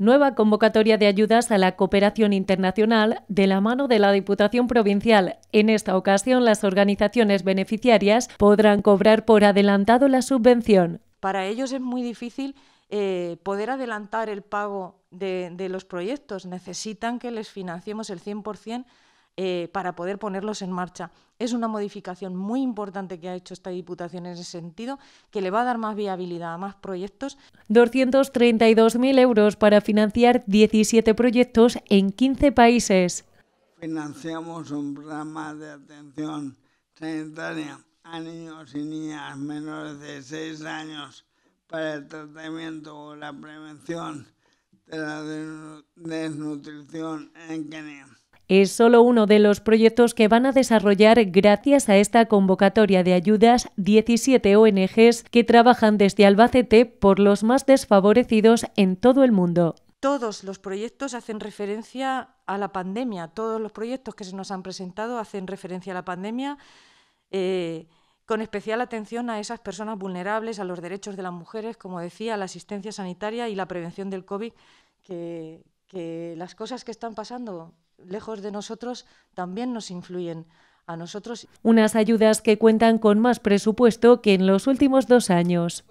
Nueva convocatoria de ayudas a la cooperación internacional de la mano de la Diputación Provincial. En esta ocasión, las organizaciones beneficiarias podrán cobrar por adelantado la subvención. Para ellos es muy difícil eh, poder adelantar el pago de, de, los proyectos. Necesitan que les financiemos el 100% eh, para poder ponerlos en marcha. Es una modificación muy importante que ha hecho esta Diputación en ese sentido, que le va a dar más viabilidad a más proyectos. 232.000 euros para financiar 17 proyectos en 15 países. Financiamos un programa de atención sanitaria a niños y niñas menores de 6 años para el tratamiento o la prevención de la desnutrición en Kenia. Es solo uno de los proyectos que van a desarrollar gracias a esta convocatoria de ayudas 17 ONGs que trabajan desde Albacete por los más desfavorecidos en todo el mundo. Todos los proyectos hacen referencia a la pandemia, todos los proyectos que se nos han presentado hacen referencia a la pandemia. Eh, con especial atención a esas personas vulnerables, a los derechos de las mujeres, como decía, a la asistencia sanitaria y la prevención del COVID, que las cosas que están pasando lejos de nosotros también nos influyen a nosotros. Unas ayudas que cuentan con más presupuesto que en los últimos dos años.